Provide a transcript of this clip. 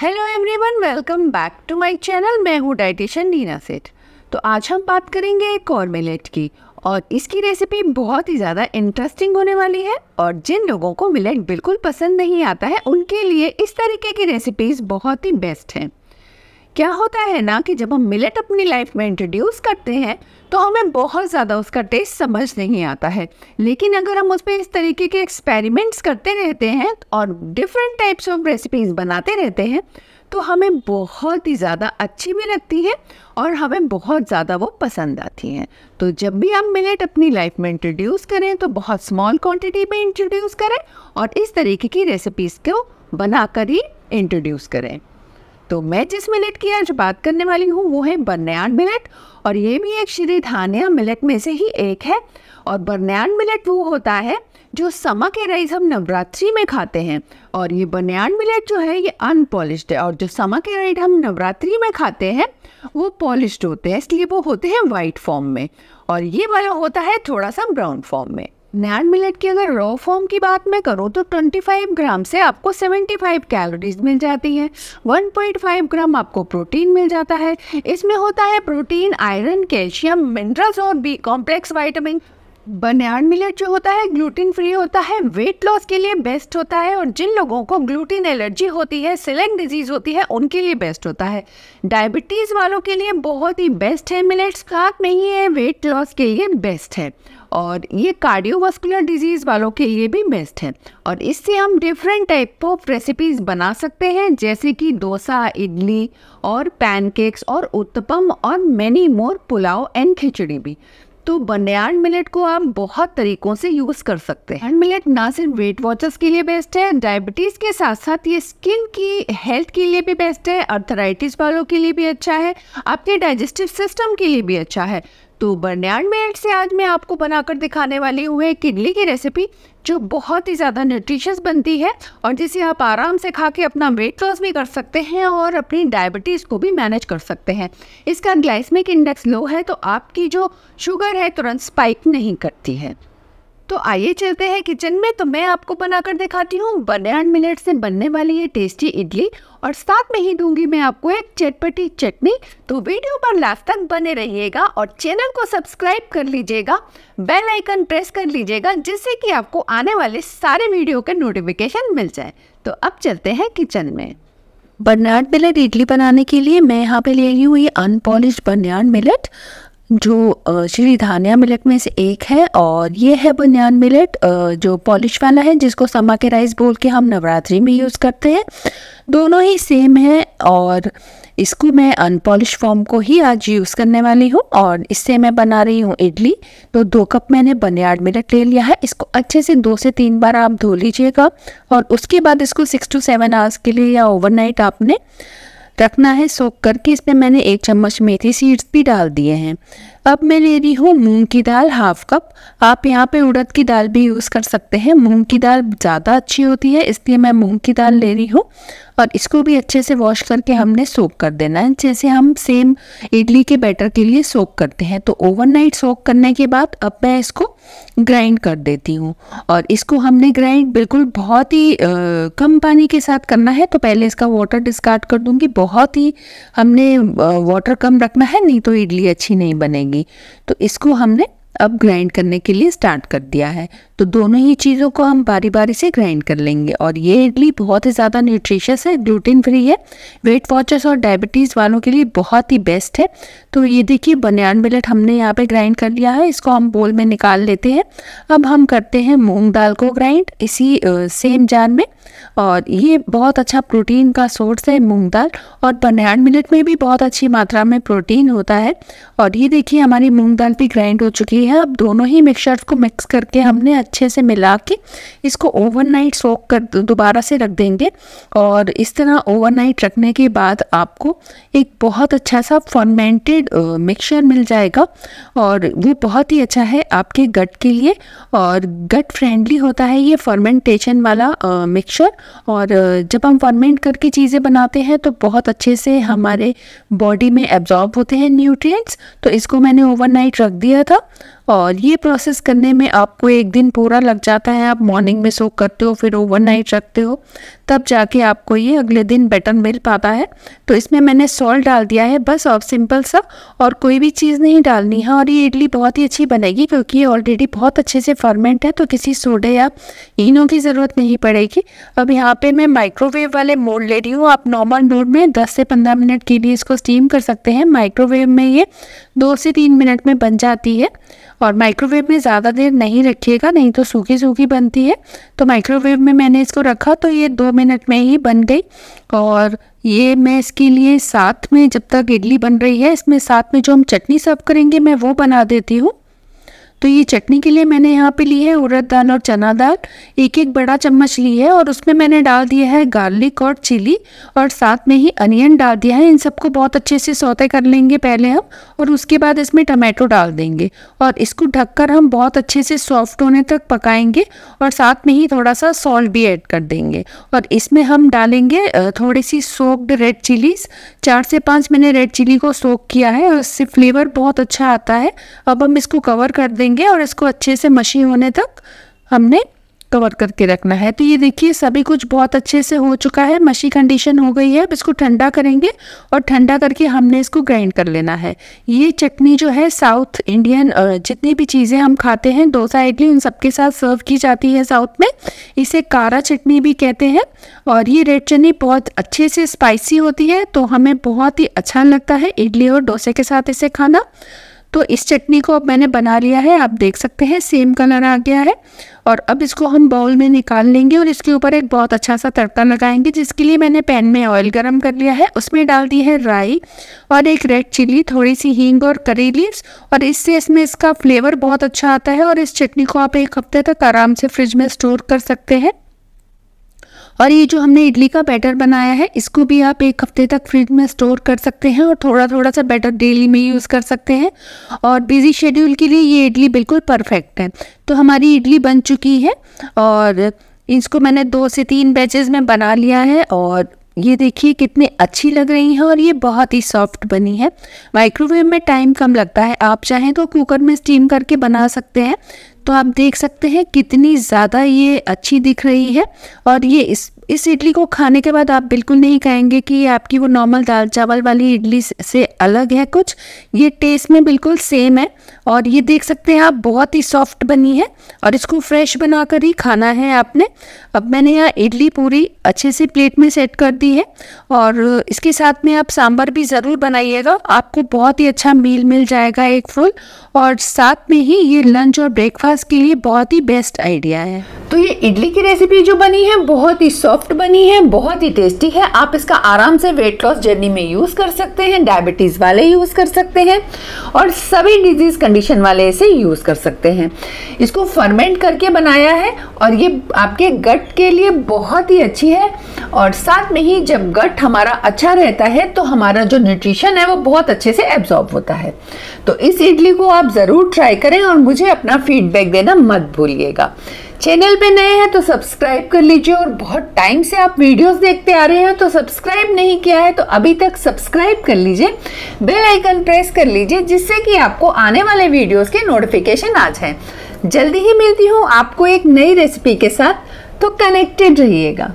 hello everyone welcome back to my channel मैं हूँ dietitian Neena सेठ तो आज हम बात करेंगे एक और मिलेट की और इसकी रेसिपी बहुत ही ज़्यादा इंटरेस्टिंग होने वाली है और जिन लोगों को मिलेट बिल्कुल पसंद नहीं आता है उनके लिए इस तरीके की रेसिपीज़ बहुत ही बेस्ट हैं क्या होता है ना कि जब हम मिलेट अपनी लाइफ में इंट्रोड्यूस करते हैं तो हमें बहुत ज़्यादा उसका टेस्ट समझ नहीं आता है लेकिन अगर हम उस पर इस तरीके के एक्सपेरिमेंट्स करते रहते हैं और डिफरेंट टाइप्स ऑफ रेसिपीज़ बनाते रहते हैं तो हमें बहुत ही ज़्यादा अच्छी भी लगती है और हमें बहुत ज़्यादा वो पसंद आती हैं तो जब भी हम मिलेट अपनी लाइफ में इंट्रोड्यूस करें तो बहुत स्मॉल क्वांटिटी में इंट्रोड्यूस करें और इस तरीके की रेसिपीज़ को बनाकर ही इंट्रोड्यूस करें तो मैं जिस मिलेट की आज बात करने वाली हूँ वो है बर्नयार्ड मिलेट और ये भी एक श्री धान्या मिलेट में से ही एक है और बर्नयार्ड मिलेट वो होता है जो समा के राइस हम नवरात्रि में खाते हैं और ये बनियान मिलेट जो है ये अनपॉलिश्ड है और जो समा के राइस हम नवरात्रि में खाते हैं वो पॉलिश होते हैं इसलिए वो होते हैं वाइट फॉर्म में और ये वाला होता है थोड़ा सा ब्राउन फॉर्म में नैन मिलेट की अगर रॉ फॉर्म की बात मैं करूँ तो 25 ग्राम से आपको 75 कैलोरीज मिल जाती है 1.5 ग्राम आपको प्रोटीन मिल जाता है इसमें होता है प्रोटीन आयरन कैल्शियम मिनरल्स और बी कॉम्प्लेक्स वाइटामिन बनान मिलेट जो होता है ग्लूटिन फ्री होता है वेट लॉस के लिए बेस्ट होता है और जिन लोगों को ग्लूटिन एलर्जी होती है सिलेंग डिजीज़ होती है उनके लिए बेस्ट होता है डायबिटीज़ वालों के लिए बहुत ही बेस्ट है मिलेट्स खाक में ही है वेट लॉस के लिए बेस्ट है और ये कार्डियोवास्कुलर डिजीज़ वालों के लिए भी बेस्ट है और इससे हम डिफरेंट टाइप ऑफ रेसिपीज़ बना सकते हैं जैसे कि डोसा इडली और पैनकेक्स और उत्तपम और many more pulao and khichdi भी तो बनयान मिलेट को आप बहुत तरीकों से यूज़ कर सकते हैं मिलेट ना सिर्फ वेट वॉचर्स के लिए बेस्ट है डायबिटीज़ के साथ साथ ये स्किन की हेल्थ के लिए भी बेस्ट है अर्थराइटिस वालों के लिए भी अच्छा है आपके डाइजेस्टिव सिस्टम के लिए भी अच्छा है तो बर्नियान मिनट से आज मैं आपको बनाकर दिखाने वाली हूँ एक इडली की रेसिपी जो बहुत ही ज़्यादा न्यूट्रिशियस बनती है और जिसे आप आराम से खा के अपना वेट लॉस भी कर सकते हैं और अपनी डायबिटीज़ को भी मैनेज कर सकते हैं इसका ग्लाइसमिक इंडेक्स लो है तो आपकी जो शुगर है तुरंत स्पाइक नहीं करती है तो आइए चलते हैं किचन में तो मैं आपको बनाकर दिखाती हूँ बनियान मिलेट से बनने वाली ये टेस्टी इडली और साथ में ही दूंगी मैं आपको एक चटपटी चटनी तो वीडियो पर लास्ट तक बने रहिएगा और चैनल को सब्सक्राइब कर लीजिएगा बेल आइकन प्रेस कर लीजिएगा जिससे कि आपको आने वाले सारे वीडियो के नोटिफिकेशन मिल जाए तो अब चलते हैं किचन में बर्नार्ड मिलेट इडली बनाने के लिए मैं यहाँ पे ले रही हूँ ये अनपॉलिश बर्नार्ड मिलेट जो श्री धान्या मिलेट में से एक है और ये है बुनियान मिलेट जो पॉलिश वाला है जिसको समा के राइस बोल के हम नवरात्रि में यूज़ करते हैं दोनों ही सेम है और इसको मैं अनपॉलिश फॉर्म को ही आज यूज़ करने वाली हूँ और इससे मैं बना रही हूँ इडली तो दो कप मैंने बनियाड मिलेट ले लिया है इसको अच्छे से दो से तीन बार आप धो लीजिएगा और उसके बाद इसको सिक्स टू सेवन आवर्स के लिए या ओवरनाइट आपने रखना है सोख करके इसमें मैंने एक चम्मच मेथी सीड्स भी डाल दिए हैं अब मैं ले रही हूँ मूंग की दाल हाफ कप आप यहाँ पे उड़द की दाल भी यूज़ कर सकते हैं मूंग की दाल ज़्यादा अच्छी होती है इसलिए मैं मूंग की दाल ले रही हूँ और इसको भी अच्छे से वॉश करके हमने सोक कर देना है जैसे हम सेम इडली के बैटर के लिए सोक करते हैं तो ओवरनाइट सोक करने के बाद अब मैं इसको ग्राइंड कर देती हूँ और इसको हमने ग्राइंड बिल्कुल बहुत ही आ, कम पानी के साथ करना है तो पहले इसका वाटर डिस्कार्ड कर दूँगी बहुत ही हमने वाटर कम रखना है नहीं तो इडली अच्छी नहीं बनेगी होगी तो इसको हमने अब ग्राइंड करने के लिए स्टार्ट कर दिया है तो दोनों ही चीज़ों को हम बारी बारी से ग्राइंड कर लेंगे और ये इडली बहुत ही ज़्यादा न्यूट्रिशियस है ग्लूटिन फ्री है वेट वॉचर्स और डायबिटीज़ वालों के लिए बहुत ही बेस्ट है तो ये देखिए बनियान मिलट हमने यहाँ पे ग्राइंड कर लिया है इसको हम बोल में निकाल लेते हैं अब हम करते हैं मूँग दाल को ग्राइंड इसी सेम जान में और ये बहुत अच्छा प्रोटीन का सोर्स है मूँग दाल और बनियान मिलट में भी बहुत अच्छी मात्रा में प्रोटीन होता है और ये देखिए हमारी मूँग दाल भी ग्राइंड हो चुकी है रही है अब दोनों ही मिक्सचर्स को मिक्स करके हमने अच्छे से मिला के इसको ओवरनाइट सोक कर दोबारा से रख देंगे और इस तरह ओवरनाइट रखने के बाद आपको एक बहुत अच्छा सा फर्मेंटेड मिक्सचर मिल जाएगा और वो बहुत ही अच्छा है आपके गट के लिए और गट फ्रेंडली होता है ये फर्मेंटेशन वाला मिक्सचर और जब हम फर्मेंट करके चीज़ें बनाते हैं तो बहुत अच्छे से हमारे बॉडी में एब्जॉर्ब होते हैं न्यूट्रिएंट्स तो इसको मैंने ओवरनाइट रख दिया था और ये प्रोसेस करने में आपको एक दिन पूरा लग जाता है आप मॉर्निंग में सो करते हो फिर ओवरनाइट रखते हो तब जाके आपको ये अगले दिन बेटर मिल पाता है तो इसमें मैंने सॉल्ट डाल दिया है बस और सिंपल सा और कोई भी चीज़ नहीं डालनी है और ये इडली बहुत ही अच्छी बनेगी क्योंकि ये ऑलरेडी बहुत अच्छे से फर्मेंट है तो किसी सोडे या इनो की ज़रूरत नहीं पड़ेगी अब यहाँ पर मैं माइक्रोवेव वाले मोड ले रही हूँ आप नॉर्मल मोड में दस से पंद्रह मिनट के लिए इसको स्टीम कर सकते हैं माइक्रोवेव में ये दो से तीन मिनट में बन जाती है और माइक्रोवेव में ज़्यादा देर नहीं रखिएगा नहीं तो सूखी सूखी बनती है तो माइक्रोवेव में मैंने इसको रखा तो ये दो मिनट में ही बन गई और ये मैं इसके लिए साथ में जब तक इडली बन रही है इसमें साथ में जो हम चटनी सर्व करेंगे मैं वो बना देती हूँ तो ये चटनी के लिए मैंने यहाँ पे ली है उड़द दाल और चना दाल एक एक बड़ा चम्मच ली है और उसमें मैंने डाल दिया है गार्लिक और चिली और साथ में ही अनियन डाल दिया है इन सबको बहुत अच्छे से सौते कर लेंगे पहले हम और उसके बाद इसमें टमाटो डाल देंगे और इसको ढककर हम बहुत अच्छे से सॉफ्ट होने तक पकाएंगे और साथ में ही थोड़ा सा सॉल्ट भी ऐड कर देंगे और इसमें हम डालेंगे थोड़ी सी सोक्ड रेड चिलीज चार से पाँच मैंने रेड चिली को सोक किया है और इससे फ्लेवर बहुत अच्छा आता है अब हम इसको कवर कर देंगे लेंगे और इसको अच्छे से मशी होने तक हमने कवर करके रखना है तो ये देखिए सभी कुछ बहुत अच्छे से हो चुका है मशी कंडीशन हो गई है अब इसको ठंडा करेंगे और ठंडा करके हमने इसको ग्राइंड कर लेना है ये चटनी जो है साउथ इंडियन जितनी भी चीज़ें हम खाते हैं डोसा इडली उन सबके साथ सर्व की जाती है साउथ में इसे कारा चटनी भी कहते हैं और ये रेड चटनी बहुत अच्छे से स्पाइसी होती है तो हमें बहुत ही अच्छा लगता है इडली और डोसे के साथ इसे खाना तो इस चटनी को अब मैंने बना लिया है आप देख सकते हैं सेम कलर आ गया है और अब इसको हम बाउल में निकाल लेंगे और इसके ऊपर एक बहुत अच्छा सा तड़का लगाएंगे जिसके लिए मैंने पैन में ऑयल गरम कर लिया है उसमें डाल दी है राई और एक रेड चिली थोड़ी सी हींग और करी लीव्स और इससे इसमें इसका फ्लेवर बहुत अच्छा आता है और इस चटनी को आप एक हफ्ते तक आराम से फ्रिज में स्टोर कर सकते हैं और ये जो हमने इडली का बैटर बनाया है इसको भी आप एक हफ्ते तक फ्रिज में स्टोर कर सकते हैं और थोड़ा थोड़ा सा बैटर डेली में यूज़ कर सकते हैं और बिजी शेड्यूल के लिए ये इडली बिल्कुल परफेक्ट है तो हमारी इडली बन चुकी है और इसको मैंने दो से तीन बैचेस में बना लिया है और ये देखिए कितनी अच्छी लग रही है और ये बहुत ही सॉफ्ट बनी है माइक्रोवेव में टाइम कम लगता है आप चाहें तो कुकर में स्टीम करके बना सकते हैं तो आप देख सकते हैं कितनी ज़्यादा ये अच्छी दिख रही है और ये इस इस इडली को खाने के बाद आप बिल्कुल नहीं कहेंगे कि आपकी वो नॉर्मल दाल चावल वाली इडली से अलग है कुछ ये टेस्ट में बिल्कुल सेम है और ये देख सकते हैं आप बहुत ही सॉफ्ट बनी है और इसको फ्रेश बनाकर ही खाना है आपने अब मैंने यहाँ इडली पूरी अच्छे से प्लेट में सेट कर दी है और इसके साथ में आप सांभर भी ज़रूर बनाइएगा आपको बहुत ही अच्छा मील मिल जाएगा एक फुल और साथ में ही ये लंच और ब्रेकफास्ट के लिए बहुत ही बेस्ट आइडिया है तो ये इडली की रेसिपी जो बनी है बहुत ही सॉफ्ट बनी है बहुत ही टेस्टी है आप इसका आराम से वेट लॉस जर्नी में यूज़ कर सकते हैं डायबिटीज़ वाले यूज़ कर सकते हैं और सभी डिजीज़ कंडीशन वाले इसे यूज़ कर सकते हैं इसको फर्मेंट करके बनाया है और ये आपके गट के लिए बहुत ही अच्छी है और साथ में ही जब गट हमारा अच्छा रहता है तो हमारा जो न्यूट्रिशन है वो बहुत अच्छे से एब्जॉर्ब होता है तो इस इडली को आप ज़रूर ट्राई करें और मुझे अपना फीडबैक देना मत भूलिएगा चैनल पे नए हैं तो सब्सक्राइब कर लीजिए और बहुत टाइम से आप वीडियोस देखते आ रहे हैं तो सब्सक्राइब नहीं किया है तो अभी तक सब्सक्राइब कर लीजिए बेल आइकन प्रेस कर लीजिए जिससे कि आपको आने वाले वीडियोस के नोटिफिकेशन आ जाए जल्दी ही मिलती हूँ आपको एक नई रेसिपी के साथ तो कनेक्टेड रहिएगा